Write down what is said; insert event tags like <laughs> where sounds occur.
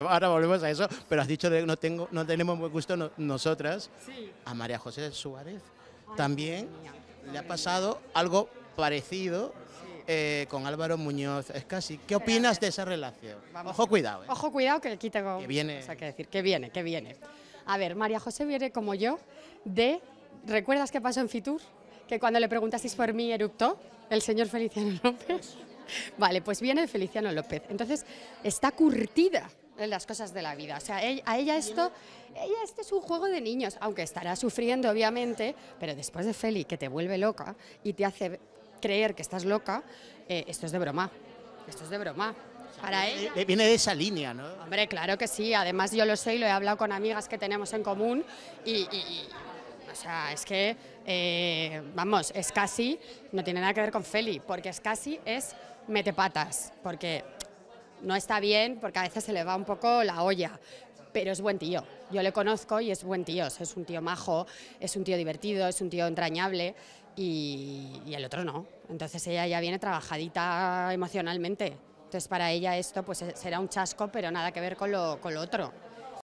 Ahora volvemos a eso, pero has dicho que no, tengo, no tenemos muy gusto nosotras. Sí. A María José Suárez también le ha pasado algo parecido eh, con Álvaro Muñoz. Es casi. ¿Qué opinas de esa relación? Ojo, cuidado. Eh. Ojo, cuidado, que aquí tengo. Que viene. que decir, que viene, que viene. A ver, María José viene como yo de. ¿Recuerdas qué pasó en Fitur? Que cuando le preguntasteis por mí, eructó el señor Feliciano López. <laughs> Vale, pues viene Feliciano López. Entonces, está curtida en las cosas de la vida. O sea, a ella esto, ella este es un juego de niños, aunque estará sufriendo obviamente, pero después de Feli que te vuelve loca y te hace creer que estás loca, eh, esto es de broma, esto es de broma. Para eh, ella. Eh, viene de esa línea, ¿no? Hombre, claro que sí. Además, yo lo sé y lo he hablado con amigas que tenemos en común. y, o sea, es que, vamos, es casi, no tiene nada que ver con Feli, porque es casi es mete patas, porque no está bien porque a veces se le va un poco la olla, pero es buen tío. Yo le conozco y es buen tío, es un tío majo, es un tío divertido, es un tío entrañable y, el otro no. Entonces ella ya viene trabajadita emocionalmente. Entonces para ella esto pues eh, será un chasco, pero nada que ver con lo, con lo otro.